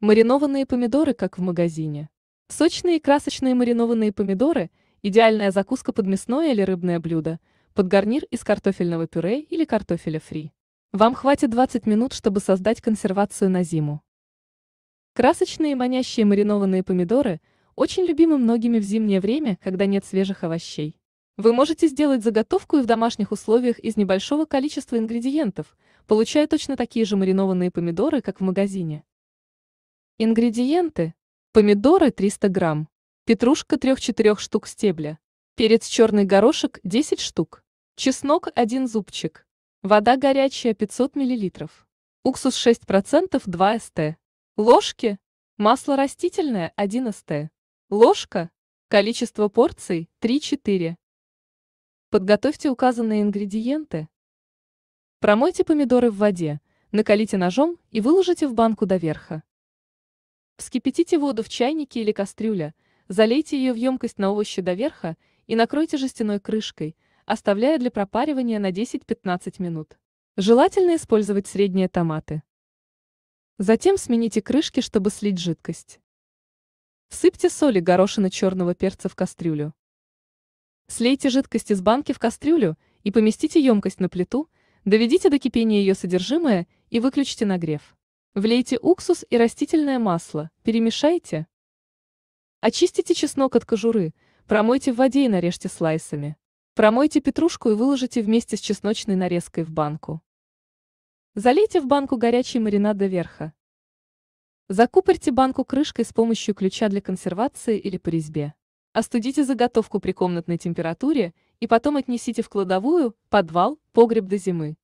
Маринованные помидоры, как в магазине. Сочные и красочные маринованные помидоры – идеальная закуска под мясное или рыбное блюдо, под гарнир из картофельного пюре или картофеля фри. Вам хватит 20 минут, чтобы создать консервацию на зиму. Красочные и манящие маринованные помидоры очень любимы многими в зимнее время, когда нет свежих овощей. Вы можете сделать заготовку и в домашних условиях из небольшого количества ингредиентов, получая точно такие же маринованные помидоры, как в магазине. Ингредиенты. Помидоры 300 грамм, петрушка 3-4 штук стебля, перец черный горошек 10 штук, чеснок 1 зубчик, вода горячая 500 миллилитров, уксус 6% 2 ст, ложки, масло растительное 1 ст, ложка, количество порций 3-4. Подготовьте указанные ингредиенты. Промойте помидоры в воде, накалите ножом и выложите в банку до верха. Вскипятите воду в чайнике или кастрюле, залейте ее в емкость на овощи до верха и накройте жестяной крышкой, оставляя для пропаривания на 10-15 минут. Желательно использовать средние томаты. Затем смените крышки, чтобы слить жидкость. Всыпьте соль и горошины черного перца в кастрюлю. Слейте жидкость из банки в кастрюлю и поместите емкость на плиту, доведите до кипения ее содержимое и выключите нагрев. Влейте уксус и растительное масло, перемешайте. Очистите чеснок от кожуры, промойте в воде и нарежьте слайсами. Промойте петрушку и выложите вместе с чесночной нарезкой в банку. Залейте в банку горячий маринад до верха. Закупорьте банку крышкой с помощью ключа для консервации или по резьбе. Остудите заготовку при комнатной температуре и потом отнесите в кладовую, подвал, погреб до зимы.